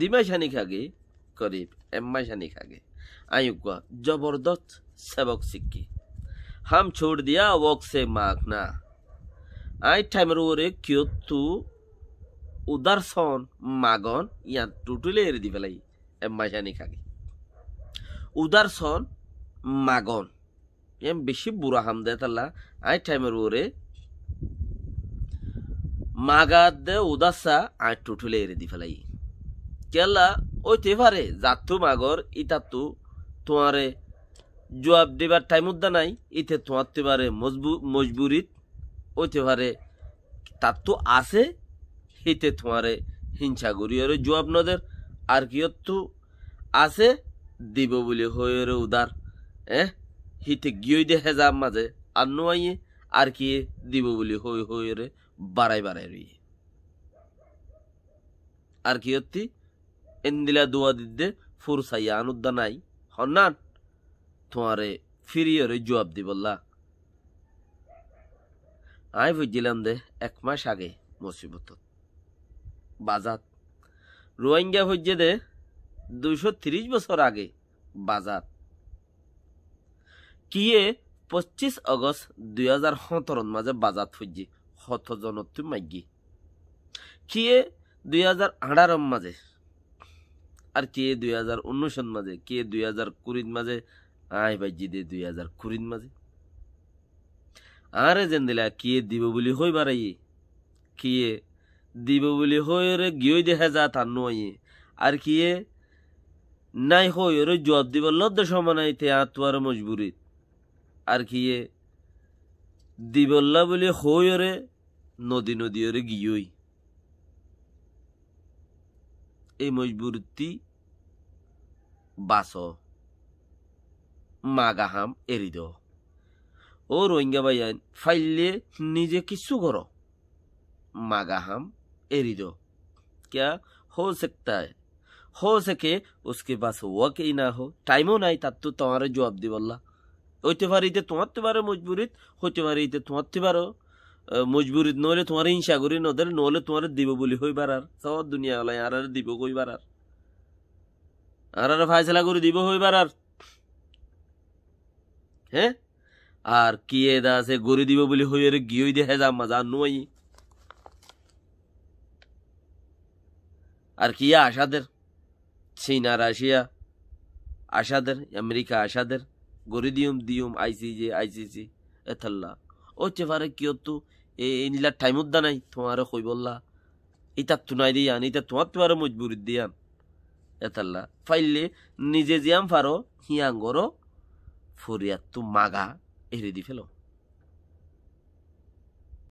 દિમાશાની ખાગે કરીબ એમ્માશાની ખાગે জবরদস্ত সেবক সিকি হাম ছোট দিয়া ওক সে মাক না আই টাইমের ওরে কিয় তু উদারসন মাগন ইয়ান টুটুলে এর দি পেলাই সানি খাগে উদারসন মাগন এম বেশি বুড়া হাম দে তালা আই টাইমের ওরে মাগাদ দে উদাসা আই টুটুলে এর দি পেলাই কেলা ওইতে পারে যাতু মাগর ইতাত্তু তোমারে জবাব দেবার টাইম উদ্দা নাই ইতে তোমারতে পারে মজবু মজবুরিত ওইতে পারে তার তো আছে হিতে তোমারে হিংসা করিয়ারে জবাব নদের আর কি তো আছে দিব বলে হয়ে উদার হ্যাঁ হিতে গিয়ে দে হেজাব মাঝে আর নোয়াইয়ে আর কি দিব বলে হয়ে হয়ে বাড়াই বাড়াই রইয়ে আর কি হত্যি এন্দিলা দোয়া দিদ্দে ফুরসাইয়া আনুদ্দা নাই হন্নান তোমারে ফিরিয়ে জবাব দি বললা আই বুঝিলাম দে এক মাস আগে মুসিবত বাজাত রোহিঙ্গা হইজে দে দুশো তিরিশ বছর আগে বাজাত কিয়ে পঁচিশ অগস্ট দুই হাজার সতেরোর মাঝে বাজাত হইজি সতজনতো মাগি কিয়ে দুই হাজার আঠারোর মাঝে আর কে দুই হাজার উনিশন মাঝে কে দুই হাজার কুড়ির মাঝে আই ভাই দে দুই হাজার কুড়ির মাঝে আরে দিলা কে দিব বলি হই বারাই কে দিব বলি হই রে গিয়ে দেখা যা তার নয় আর কিয়ে নাই হই ওর জব দিব লদ্দ সমানাইতে আর মজবুরি আর কিয়ে দিবল্লা বলি হই ওরে নদী নদী ওরে গিয়েই এই মজবুরতি বাস মাগাহাম এরিদ ও রোহিঙ্গা বাইয়ান ফাইলে নিজে কিছু কর মাগাহাম এরিদ দো হো সেকটায় হো সেকে ওসকে বাস ওয়াকে না হো টাইমও নাই তার তো তোমার জবাব দিবল্লা হইতে পারি তোমার তো বারো মজবুরিত হইতে পারি তোমার তো বারো মজবুরিত নহলে তোমার হিংসা করি নদের নহলে তোমার দিব বলি হইবার আর সব দুনিয়া ওলাই আর আর দিব কইবার আর আর আর ফাইসলা করে দিব হইবার আর হ্যাঁ আর কি এদা আছে গড়ি দিব বলি হই আর গিয়ে দেখে যা মজা নই আর কি আশাদের চীনার রাশিয়া আশাদের আমেরিকা আশাদের গড়ি দিয়ম দিয়ম আইসিজে আইসিসি এথাল্লা চে পারে কিয় তো এই নীলার টাইমত দা নাই তোমারও কই বললা এটা নাই দিয়ান এটা তোমার তোমারও মজবুরি দিয়ান এতাল্লা ফাইলে নিজে জিয়াম পারো হিয়াঙ্গরও ফরিয়া তু মাগা এড়ে দি ফেলো